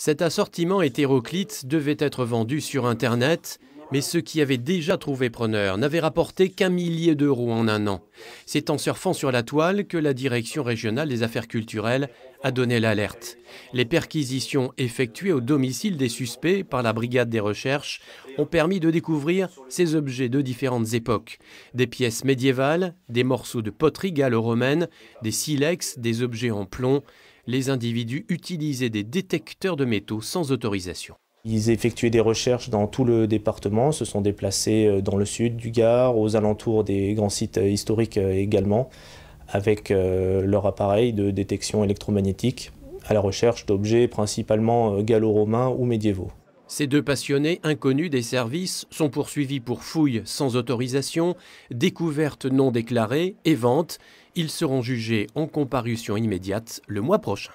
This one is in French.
Cet assortiment hétéroclite devait être vendu sur Internet, mais ceux qui avaient déjà trouvé preneur n'avaient rapporté qu'un millier d'euros en un an. C'est en surfant sur la toile que la Direction régionale des affaires culturelles a donné l'alerte. Les perquisitions effectuées au domicile des suspects par la brigade des recherches ont permis de découvrir ces objets de différentes époques. Des pièces médiévales, des morceaux de poterie gallo-romaine, des silex, des objets en plomb, les individus utilisaient des détecteurs de métaux sans autorisation. Ils effectuaient des recherches dans tout le département, se sont déplacés euh, dans le sud du Gard, aux alentours des grands sites euh, historiques euh, également, avec leur appareil de détection électromagnétique, à la recherche d'objets principalement gallo-romains ou médiévaux. Ces deux passionnés inconnus des services sont poursuivis pour fouilles sans autorisation, découvertes non déclarées et ventes. Ils seront jugés en comparution immédiate le mois prochain.